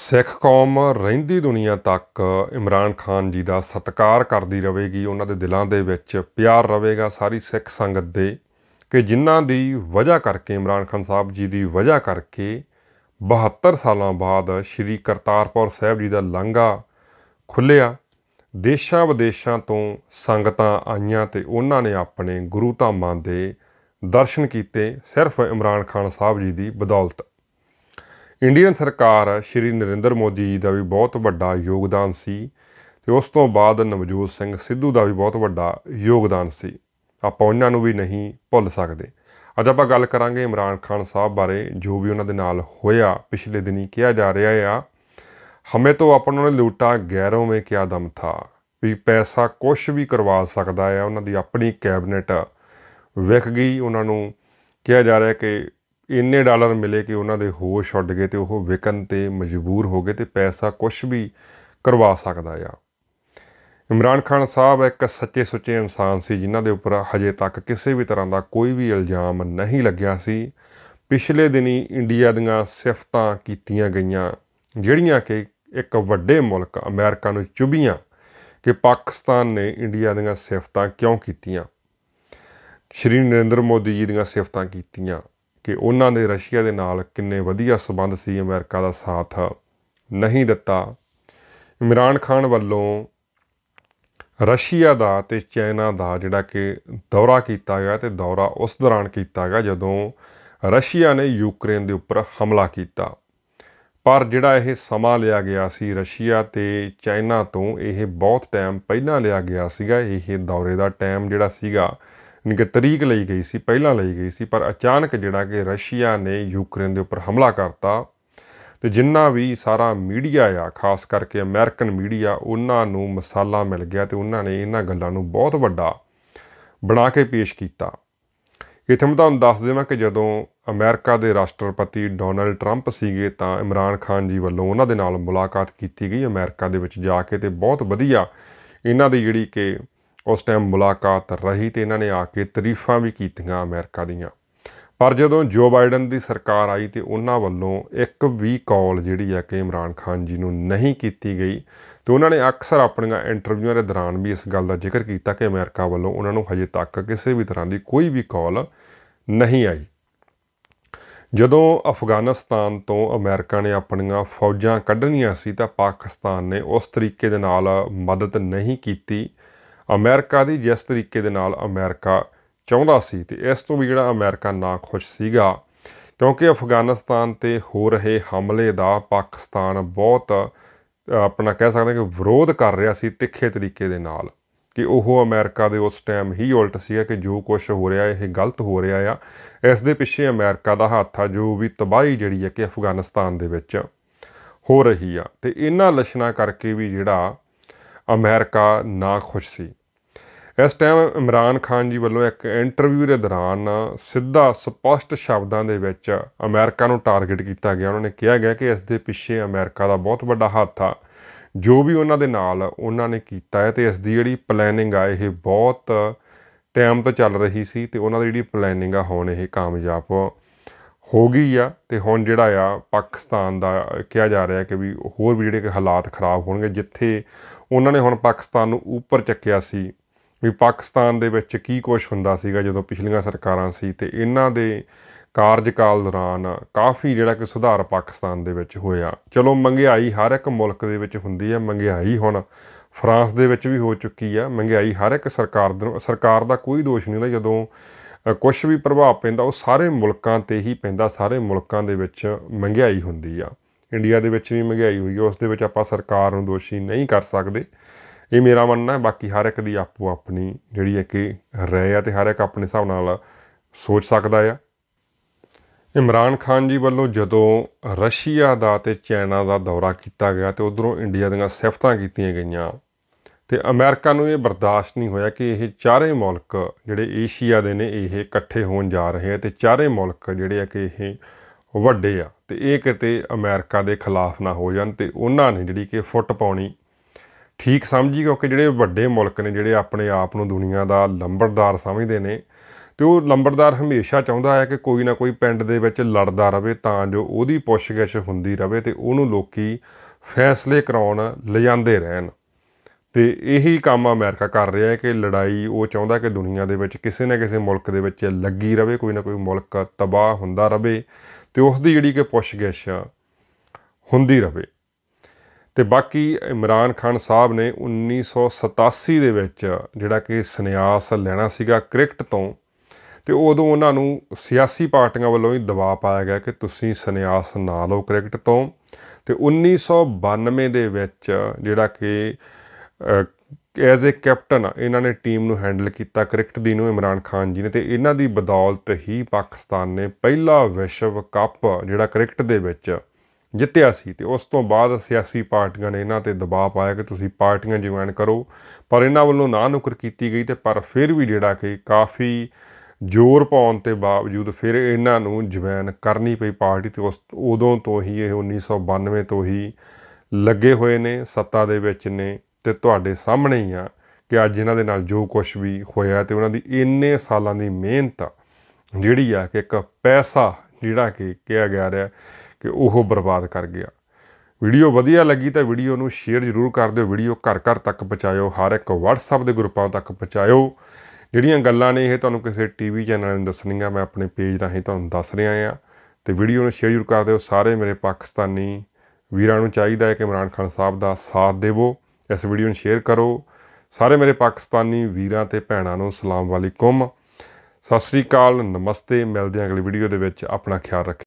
ਸਿੱਖ ਕੌਮ ਰਹਿੰਦੀ ਦੁਨੀਆ ਤੱਕ ਇਮਰਾਨ ਖਾਨ ਜੀ ਦਾ ਸਤਿਕਾਰ ਕਰਦੀ ਰਹੇਗੀ ਉਹਨਾਂ ਦੇ ਦਿਲਾਂ ਦੇ ਵਿੱਚ ਪਿਆਰ ਰਹੇਗਾ ਸਾਰੀ ਸਿੱਖ ਸੰਗਤ ਦੇ ਕਿ ਜਿਨ੍ਹਾਂ ਦੀ ਵਜ੍ਹਾ ਕਰਕੇ ਇਮਰਾਨ ਖਾਨ ਸਾਹਿਬ ਜੀ ਦੀ ਵਜ੍ਹਾ ਕਰਕੇ 72 ਸਾਲਾਂ ਬਾਅਦ ਸ਼੍ਰੀ ਕਰਤਾਰਪੁਰ ਸਾਹਿਬ ਜੀ ਦਾ ਲਾਂਘਾ ਖੁੱਲਿਆ ਦੇਸ਼ਾਂ ਵਿਦੇਸ਼ਾਂ ਤੋਂ ਸੰਗਤਾਂ ਆਈਆਂ ਤੇ ਉਹਨਾਂ ਨੇ ਆਪਣੇ ਗੁਰੂ ਧਾਮਾਂ ਦੇ ਦਰਸ਼ਨ ਕੀਤੇ ਸਿਰਫ ਇਮਰਾਨ ਖਾਨ ਸਾਹਿਬ ਜੀ ਦੀ ਬਦੌਲਤ ਇੰਡੀਅਨ ਸਰਕਾਰ ਸ਼੍ਰੀ ਨਰਿੰਦਰ ਮੋਦੀ ਜੀ ਦਾ ਵੀ ਬਹੁਤ ਵੱਡਾ ਯੋਗਦਾਨ ਸੀ ਤੇ ਉਸ ਤੋਂ ਬਾਅਦ ਨਵਜੋਤ ਸਿੰਘ ਸਿੱਧੂ ਦਾ ਵੀ ਬਹੁਤ ਵੱਡਾ ਯੋਗਦਾਨ ਸੀ ਆਪਾਂ ਉਹਨਾਂ ਨੂੰ ਵੀ ਨਹੀਂ ਭੁੱਲ ਸਕਦੇ ਅੱਜ ਆਪਾਂ ਗੱਲ ਕਰਾਂਗੇ ਇਮਰਾਨ ਖਾਨ ਸਾਹਿਬ ਬਾਰੇ ਜੋ ਵੀ ਉਹਨਾਂ ਦੇ ਨਾਲ ਹੋਇਆ ਪਿਛਲੇ ਦਿਨੀ ਕਿਹਾ ਜਾ ਰਿਹਾ ਆ ਹਮੇ ਤੋਂ ਆਪਣੋਂ ਨੇ ਲੂਟਾ ਗੈਰੋਂ ਵਿੱਚ ਕਿਆ ਦਮ ਥਾ ਵੀ ਪੈਸਾ ਕੁਝ ਵੀ ਕਰਵਾ ਸਕਦਾ ਹੈ ਉਹਨਾਂ ਦੀ ਆਪਣੀ ਕੈਬਨਿਟ ਵਿਖ ਗਈ ਉਹਨਾਂ ਨੂੰ ਕਿਹਾ ਜਾ ਰਿਹਾ ਕਿ ਇੰਨੇ ਡਾਲਰ ਮਿਲੇ ਕਿ ਉਹਨਾਂ ਦੇ ਹੋਸ਼ ਛੱਡ ਗਏ ਤੇ ਉਹ ਵਿਕਨ ਤੇ ਮਜਬੂਰ ਹੋ ਗਏ ਤੇ ਪੈਸਾ ਕੁਝ ਵੀ ਕਰਵਾ ਸਕਦਾ ਆ ਇਮਰਾਨ ਖਾਨ ਸਾਹਿਬ ਇੱਕ ਸੱਚੇ ਸੁੱਚੇ ਇਨਸਾਨ ਸੀ ਜਿਨ੍ਹਾਂ ਦੇ ਉੱਪਰ ਹਜੇ ਤੱਕ ਕਿਸੇ ਵੀ ਤਰ੍ਹਾਂ ਦਾ ਕੋਈ ਵੀ ਇਲਜ਼ਾਮ ਨਹੀਂ ਲੱਗਿਆ ਸੀ ਪਿਛਲੇ ਦਿਨੀ ਇੰਡੀਆ ਦੀਆਂ ਸਿਫਤਾਂ ਕੀਤੀਆਂ ਗਈਆਂ ਜਿਹੜੀਆਂ ਕਿ ਇੱਕ ਵੱਡੇ ਮੁਲਕ ਅਮਰੀਕਾ ਨੂੰ ਚੁਬੀਆਂ ਕਿ ਪਾਕਿਸਤਾਨ ਨੇ ਇੰਡੀਆ ਦੀਆਂ ਸਿਫਤਾਂ ਕਿਉਂ ਕੀਤੀਆਂ ਸ਼੍ਰੀ ਨਰਿੰਦਰ ਮੋਦੀ ਜੀ ਦੀਆਂ ਸਿਫਤਾਂ ਕੀਤੀਆਂ ਕਿ ਉਹਨਾਂ ਦੇ ਰਸ਼ੀਆ ਦੇ ਨਾਲ ਕਿੰਨੇ ਵਧੀਆ ਸਬੰਧ ਸੀ ਅਮਰੀਕਾ ਦਾ ਸਾਥ ਨਹੀਂ ਦਿੱਤਾ ਇਮਰਾਨ ਖਾਨ ਵੱਲੋਂ ਰਸ਼ੀਆ ਦਾ ਤੇ ਚਾਈਨਾ ਦਾ ਜਿਹੜਾ ਕਿ ਦੌਰਾ ਕੀਤਾ ਗਿਆ ਤੇ ਦੌਰਾ ਉਸ ਦੌਰਾਨ ਕੀਤਾ ਗਿਆ ਜਦੋਂ ਰਸ਼ੀਆ ਨੇ ਯੂਕਰੇਨ ਦੇ ਉੱਪਰ ਹਮਲਾ ਕੀਤਾ ਪਰ ਜਿਹੜਾ ਇਹ ਸਮਾਂ ਲਿਆ ਗਿਆ ਸੀ ਰਸ਼ੀਆ ਤੇ ਚਾਈਨਾ ਤੋਂ ਇਹ ਬਹੁਤ ਟਾਈਮ ਪਹਿਲਾਂ ਲਿਆ ਗਿਆ ਸੀਗਾ ਇਹ ਦੌਰੇ ਦਾ ਟਾਈਮ ਜਿਹੜਾ ਸੀਗਾ ਤਰੀਕ ਲਈ ਗਈ ਸੀ ਪਹਿਲਾਂ ਲਈ ਗਈ ਸੀ ਪਰ ਅਚਾਨਕ ਜਿਹੜਾ ਕਿ ਰਸ਼ੀਆ ਨੇ ਯੂਕਰੇਨ ਦੇ ਉੱਪਰ ਹਮਲਾ ਕਰਤਾ ਤੇ ਜਿੰਨਾ ਵੀ ਸਾਰਾ ਮੀਡੀਆ ਆ ਖਾਸ ਕਰਕੇ ਅਮਰੀਕਨ ਮੀਡੀਆ ਉਹਨਾਂ ਨੂੰ ਮਸਾਲਾ ਮਿਲ ਗਿਆ ਤੇ ਉਹਨਾਂ ਨੇ ਇਹਨਾਂ ਗੱਲਾਂ ਨੂੰ ਬਹੁਤ ਵੱਡਾ ਬਣਾ ਕੇ ਪੇਸ਼ ਕੀਤਾ ਇਥੇ ਮੈਂ ਤੁਹਾਨੂੰ ਦੱਸ ਦੇਵਾਂ ਕਿ ਜਦੋਂ ਅਮਰੀਕਾ ਦੇ ਰਾਸ਼ਟਰਪਤੀ ਡੋਨਲਡ ਟਰੰਪ ਸੀਗੇ ਤਾਂ ਇਮਰਾਨ ਖਾਨ ਜੀ ਵੱਲੋਂ ਉਹਨਾਂ ਦੇ ਨਾਲ ਮੁਲਾਕਾਤ ਕੀਤੀ ਗਈ ਅਮਰੀਕਾ ਦੇ ਵਿੱਚ ਜਾ ਕੇ ਤੇ ਬਹੁਤ ਵਧੀਆ ਇਹਨਾਂ ਦੀ ਜਿਹੜੀ ਕਿ ਉਸ ਟਾਈਮ ਮੁਲਾਕਾਤ ਰਹੀ ਤੇ ਇਹਨਾਂ ਨੇ ਆ ਕੇ ਤਾਰੀਫਾਂ ਵੀ ਕੀਤੀਆਂ ਅਮਰੀਕਾ ਦੀਆਂ ਪਰ ਜਦੋਂ ਜੋ ਬਾਈਡਨ ਦੀ ਸਰਕਾਰ ਆਈ ਤੇ ਉਹਨਾਂ ਵੱਲੋਂ ਇੱਕ ਵੀ ਕਾਲ ਜਿਹੜੀ ਆ ਕਿ ਇਮਰਾਨ ਖਾਨ ਜੀ ਨੂੰ ਨਹੀਂ ਕੀਤੀ ਗਈ ਤੇ ਉਹਨਾਂ ਨੇ ਅਕਸਰ ਆਪਣੀਆਂ ਇੰਟਰਵਿਊਆਂ ਦੇ ਦੌਰਾਨ ਵੀ ਇਸ ਗੱਲ ਦਾ ਜ਼ਿਕਰ ਕੀਤਾ ਕਿ ਅਮਰੀਕਾ ਵੱਲੋਂ ਉਹਨਾਂ ਨੂੰ ਹਜੇ ਤੱਕ ਕਿਸੇ ਵੀ ਤਰ੍ਹਾਂ ਦੀ ਕੋਈ ਵੀ ਕਾਲ ਨਹੀਂ ਆਈ ਜਦੋਂ ਅਫਗਾਨਿਸਤਾਨ ਤੋਂ ਅਮਰੀਕਾ ਨੇ ਆਪਣੀਆਂ ਫੌਜਾਂ ਕੱਢਣੀਆਂ ਸੀ ਤਾਂ ਪਾਕਿਸਤਾਨ ਨੇ ਉਸ ਤਰੀਕੇ ਦੇ ਨਾਲ ਮਦਦ ਨਹੀਂ ਕੀਤੀ ਅਮਰੀਕਾ ਦੀ ਜਿਸ ਤਰੀਕੇ ਦੇ ਨਾਲ ਅਮਰੀਕਾ ਚਾਹੁੰਦਾ ਸੀ ਤੇ ਇਸ ਤੋਂ ਵੀ ਜਿਹੜਾ ਅਮਰੀਕਾ ਨਾ ਖੁਸ਼ ਸੀਗਾ ਕਿਉਂਕਿ ਅਫਗਾਨਿਸਤਾਨ ਤੇ ਹੋ ਰਹੇ ਹਮਲੇ ਦਾ ਪਾਕਿਸਤਾਨ ਬਹੁਤ ਆਪਣਾ ਕਹਿ ਸਕਦੇ ਕਿ ਵਿਰੋਧ ਕਰ ਰਿਹਾ ਸੀ ਤਿੱਖੇ ਤਰੀਕੇ ਦੇ ਨਾਲ ਕਿ ਉਹ ਅਮਰੀਕਾ ਦੇ ਉਸ ਟਾਈਮ ਹੀ ਉਲਟ ਸੀਗਾ ਕਿ ਜੋ ਕੁਝ ਹੋ ਰਿਹਾ ਇਹ ਗਲਤ ਹੋ ਰਿਹਾ ਆ ਇਸ ਦੇ ਪਿੱਛੇ ਅਮਰੀਕਾ ਦਾ ਹੱਥ ਆ ਜੋ ਵੀ ਤਬਾਹੀ ਜਿਹੜੀ ਹੈ ਕਿ ਅਫਗਾਨਿਸਤਾਨ ਦੇ ਵਿੱਚ ਹੋ ਰਹੀ ਆ ਤੇ ਇਹਨਾਂ ਲਛਣਾ ਕਰਕੇ ਵੀ ਜਿਹੜਾ ਅਮਰੀਕਾ ਨਾ ਖੁਸ਼ ਸੀ ਇਸ ਟਾਈਮ ਇਮਰਾਨ ਖਾਨ ਜੀ ਵੱਲੋਂ ਇੱਕ ਇੰਟਰਵਿਊ ਦੇ ਦੌਰਾਨ ਸਿੱਧਾ ਸਪਸ਼ਟ ਸ਼ਬਦਾਂ ਦੇ ਵਿੱਚ ਅਮਰੀਕਾ ਨੂੰ ਟਾਰਗੇਟ ਕੀਤਾ ਗਿਆ ਉਹਨਾਂ ਨੇ ਕਿਹਾ ਗਿਆ ਕਿ ਇਸ ਦੇ ਪਿੱਛੇ ਅਮਰੀਕਾ ਦਾ ਬਹੁਤ ਵੱਡਾ ਹੱਥ ਆ ਜੋ ਵੀ ਉਹਨਾਂ ਦੇ ਨਾਲ ਉਹਨਾਂ ਨੇ ਕੀਤਾ ਹੈ ਤੇ ਇਸ ਦੀ ਜਿਹੜੀ ਪਲੈਨਿੰਗ ਆ ਇਹ ਬਹੁਤ ਟਾਈਮ ਤੋਂ ਚੱਲ ਰਹੀ ਸੀ ਤੇ ਉਹਨਾਂ ਦੀ ਜਿਹੜੀ ਪਲੈਨਿੰਗ ਆ ਹੁਣ ਇਹ ਕਾਮਯਾਬ ਹੋ ਗਈ ਆ ਤੇ ਹੁਣ ਜਿਹੜਾ ਆ ਪਾਕਿਸਤਾਨ ਦਾ ਕਿਹਾ ਜਾ ਰਿਹਾ ਕਿ ਵੀ ਹੋਰ ਵੀ ਜਿਹੜੇ ਹਾਲਾਤ ਖਰਾਬ ਹੋਣਗੇ ਜਿੱਥੇ ਉਹਨਾਂ ਨੇ ਹੁਣ ਪਾਕਿਸਤਾਨ ਨੂੰ ਉੱਪਰ ਚੱਕਿਆ ਸੀ ਵੀ ਪਾਕਿਸਤਾਨ ਦੇ ਵਿੱਚ ਕੀ ਕੁਝ ਹੁੰਦਾ ਸੀਗਾ ਜਦੋਂ ਪਿਛਲੀਆਂ ਸਰਕਾਰਾਂ ਸੀ ਤੇ ਇਹਨਾਂ ਦੇ ਕਾਰਜਕਾਲ ਦੌਰਾਨ ਕਾਫੀ ਜਿਹੜਾ ਕਿ ਸੁਧਾਰ ਪਾਕਿਸਤਾਨ ਦੇ ਵਿੱਚ ਹੋਇਆ ਚਲੋ ਮੰਗਿਆਈ ਹਰ ਇੱਕ ਮੁਲਕ ਦੇ ਵਿੱਚ ਹੁੰਦੀ ਹੈ ਮੰਗਿਆਈ ਹੁਣ ਫਰਾਂਸ ਦੇ ਵਿੱਚ ਵੀ ਹੋ ਚੁੱਕੀ ਆ ਮੰਗਿਆਈ ਹਰ ਇੱਕ ਸਰਕਾਰ ਸਰਕਾਰ ਦਾ ਕੋਈ ਦੋਸ਼ ਨਹੀਂ ਹੁੰਦਾ ਜਦੋਂ ਕੁਝ ਵੀ ਪ੍ਰਭਾਵ ਪੈਂਦਾ ਉਹ ਸਾਰੇ ਮੁਲਕਾਂ ਤੇ ਹੀ ਪੈਂਦਾ ਸਾਰੇ ਮੁਲਕਾਂ ਦੇ ਵਿੱਚ ਮੰਗਿਆਈ ਹੁੰਦੀ ਆ ਇੰਡੀਆ ਦੇ ਵਿੱਚ ਵੀ ਮੰਗਿਆਈ ਹੋਈ ਉਸ ਦੇ ਵਿੱਚ ਆਪਾਂ ਸਰਕਾਰ ਨੂੰ ਦੋਸ਼ੀ ਨਹੀਂ ਕਰ ਸਕਦੇ ਇਹ ਮੇਰਾ ਮੰਨਣਾ ਹੈ ਬਾਕੀ ਹਰ ਇੱਕ ਦੀ ਆਪੋ ਆਪਣੀ ਜਿਹੜੀ ਹੈ ਕਿ ਰਹਿ ਆ ਤੇ ਹਰ ਇੱਕ ਆਪਣੇ ਹਿਸਾਬ ਨਾਲ ਸੋਚ ਸਕਦਾ ਆ ਇਮਰਾਨ ਖਾਨ ਜੀ ਵੱਲੋਂ ਜਦੋਂ ਰਸ਼ੀਆ ਦਾ ਤੇ ਚਾਈਨਾ ਦਾ ਦੌਰਾ ਕੀਤਾ ਗਿਆ ਤੇ ਉਧਰੋਂ ਇੰਡੀਆ ਦੀਆਂ ਸਿਫਤਾਂ ਕੀਤੀਆਂ ਗਈਆਂ ਤੇ ਅਮਰੀਕਾ ਨੂੰ ਇਹ ਬਰਦਾਸ਼ਤ ਨਹੀਂ ਹੋਇਆ ਕਿ ਇਹ ਚਾਰੇ ਮੁਲਕ ਜਿਹੜੇ ਏਸ਼ੀਆ ਦੇ ਨੇ ਇਹ ਇਕੱਠੇ ਹੋਣ ਜਾ ਰਹੇ ਆ ਤੇ ਚਾਰੇ ਮੁਲਕ ਜਿਹੜੇ ਆ ਕਿ ਇਹ ਵੱਡੇ ਆ ਤੇ ਇਹ ਕਿਤੇ ਅਮਰੀਕਾ ਦੇ ਖਿਲਾਫ ਨਾ ਹੋ ਜਾਣ ਤੇ ਉਹਨਾਂ ਨੇ ਜਿਹੜੀ ਕਿ ਫੁੱਟ ਪਾਉਣੀ ਠੀਕ ਸਮਝੀ ਕਿਉਂਕਿ ਜਿਹੜੇ ਵੱਡੇ ਮੁਲਕ ਨੇ ਜਿਹੜੇ ਆਪਣੇ ਆਪ ਨੂੰ ਦੁਨੀਆ ਦਾ ਲੰਬੜਦਾਰ ਸਮਝਦੇ ਨੇ ਤੇ ਉਹ ਲੰਬੜਦਾਰ ਹਮੇਸ਼ਾ ਚਾਹੁੰਦਾ ਹੈ ਕਿ ਕੋਈ ਨਾ ਕੋਈ ਪਿੰਡ ਦੇ ਵਿੱਚ ਲੜਦਾ ਰਵੇ ਤਾਂ ਜੋ ਉਹਦੀ ਪੁੱਛਗਿੱਛ ਹੁੰਦੀ ਰਵੇ ਤੇ ਉਹਨੂੰ ਲੋਕੀ ਫੈਸਲੇ ਕਰਾਉਣ ਲਿਜਾਂਦੇ ਰਹਿਣ ਤੇ ਇਹੀ ਕੰਮ ਅਮਰੀਕਾ ਕਰ ਰਿਹਾ ਹੈ ਕਿ ਲੜਾਈ ਉਹ ਚਾਹੁੰਦਾ ਕਿ ਦੁਨੀਆ ਦੇ ਵਿੱਚ ਕਿਸੇ ਨਾ ਕਿਸੇ ਮੁਲਕ ਦੇ ਵਿੱਚ ਲੱਗੀ ਰਵੇ ਕੋਈ ਨਾ ਕੋਈ ਮੁਲਕ ਤਬਾਹ ਹੁੰਦਾ ਰਵੇ ਤੇ ਉਸ ਦੀ ਜਿਹੜੀ ਕਿ ਪੁੱਛਗਿੱਛ ਹੁੰਦੀ ਰਵੇ ਤੇ ਬਾਕੀ ਇਮਰਾਨ ਖਾਨ ਸਾਹਿਬ ਨੇ 1987 ਦੇ ਵਿੱਚ ਜਿਹੜਾ ਕਿ ਸੰਨਿਆਸ ਲੈਣਾ ਸੀਗਾ ਕ੍ਰਿਕਟ ਤੋਂ ਤੇ ਉਦੋਂ ਉਹਨਾਂ ਨੂੰ ਸਿਆਸੀ ਪਾਰਟੀਆਂ ਵੱਲੋਂ ਹੀ ਦਬਾਅ ਪਾਇਆ ਗਿਆ ਕਿ ਤੁਸੀਂ ਸੰਨਿਆਸ ਨਾ ਲਓ ਕ੍ਰਿਕਟ ਤੋਂ ਤੇ 1992 ਦੇ ਵਿੱਚ ਜਿਹੜਾ ਕਿ ਐਜ਼ ਅ ਕੈਪਟਨ ਇਹਨਾਂ ਨੇ ਟੀਮ ਨੂੰ ਹੈਂਡਲ ਕੀਤਾ ਕ੍ਰਿਕਟ ਦੀ ਨੂੰ ਇਮਰਾਨ ਖਾਨ ਜੀ ਨੇ ਤੇ ਇਹਨਾਂ ਦੀ ਬਦੌਲਤ ਹੀ ਪਾਕਿਸਤਾਨ ਨੇ ਪਹਿਲਾ ਵਿਸ਼ਵ ਕੱਪ ਜਿਹੜਾ ਕ੍ਰਿਕਟ ਦੇ ਵਿੱਚ ਜਿੱਤਿਆ ਸੀ ਤੇ ਉਸ ਤੋਂ ਬਾਅਦ ਸਿਆਸੀ ਪਾਰਟੀਆਂ ਨੇ ਇਹਨਾਂ ਤੇ ਦਬਾਅ ਪਾਇਆ ਕਿ ਤੁਸੀਂ ਪਾਰਟੀਆਂ ਜੁਆਇਨ ਕਰੋ ਪਰ ਇਹਨਾਂ ਵੱਲੋਂ ਨਾ ਨੁਕਰ ਕੀਤੀ ਗਈ ਤੇ ਪਰ ਫਿਰ ਵੀ ਜਿਹੜਾ ਕਿ ਕਾਫੀ ਜ਼ੋਰ ਪਾਉਣ ਤੇ ਬਾਵਜੂਦ ਫਿਰ ਇਹਨਾਂ ਨੂੰ ਜੁਆਇਨ ਕਰਨੀ ਪਈ ਪਾਰਟੀ ਤੇ ਉਸ ਉਦੋਂ ਤੋਂ ਹੀ ਇਹ 1992 ਤੋਂ ਹੀ ਲੱਗੇ ਹੋਏ ਨੇ ਸੱਤਾ ਦੇ ਵਿੱਚ ਨੇ ਤੇ ਤੁਹਾਡੇ ਸਾਹਮਣੇ ਹੀ ਆ ਕਿ ਅੱਜ ਇਹਨਾਂ ਦੇ ਨਾਲ ਜੋ ਕੁਝ ਵੀ ਹੋਇਆ ਤੇ ਉਹਨਾਂ ਦੀ ਇੰਨੇ ਸਾਲਾਂ ਦੀ ਮਿਹਨਤ ਜਿਹੜੀ ਆ ਕਿ ਇੱਕ ਪੈਸਾ ਜਿਹੜਾ ਕਿ ਕਿਹਾ ਗਿਆ ਰਿਹਾ ਕਿ ਉਹ ਬਰਬਾਦ ਕਰ ਗਿਆ ਵੀਡੀਓ ਵਧੀਆ ਲੱਗੀ ਤਾਂ ਵੀਡੀਓ ਨੂੰ ਸ਼ੇਅਰ ਜ਼ਰੂਰ ਕਰ ਦਿਓ ਵੀਡੀਓ ਘਰ ਘਰ ਤੱਕ ਪਹੁੰਚਾਇਓ ਹਰ ਇੱਕ WhatsApp ਦੇ ਗਰੁੱਪਾਂ ਤੱਕ ਪਹੁੰਚਾਇਓ ਜਿਹੜੀਆਂ ਗੱਲਾਂ ਨੇ ਇਹ ਤੁਹਾਨੂੰ ਕਿਸੇ ਟੀਵੀ ਚੈਨਲ ਨੇ ਦੱਸਣੀਆਂ ਮੈਂ ਆਪਣੇ ਪੇਜ ਰਾਹੀਂ ਤੁਹਾਨੂੰ ਦੱਸ ਰਿਹਾ ਆ ਤੇ ਵੀਡੀਓ ਨੂੰ ਸ਼ੇਅਰ ਜ਼ਰੂਰ ਕਰ ਦਿਓ ਸਾਰੇ ਮੇਰੇ ਪਾਕਿਸਤਾਨੀ ਵੀਰਾਂ ਨੂੰ ਚਾਹੀਦਾ ਹੈ ਕਿ ਇਮਰਾਨ ਖਾਨ ਸਾਹਿਬ ਦਾ ਸਾਥ ਦੇਵੋ ਇਸ ਵੀਡੀਓ ਨੂੰ ਸ਼ੇਅਰ ਕਰੋ ਸਾਰੇ ਮੇਰੇ ਪਾਕਿਸਤਾਨੀ ਵੀਰਾਂ ਤੇ ਭੈਣਾਂ ਨੂੰ ਸਲਾਮ ਵਾਲੇਕੁਮ ਸਤਿ ਸ੍ਰੀ ਅਕਾਲ ਨਮਸਤੇ ਮਿਲਦੇ ਹਾਂ ਅਗਲੀ ਵੀਡੀਓ ਦੇ ਵਿੱਚ ਆਪਣਾ ਖਿਆਲ ਰੱਖੋ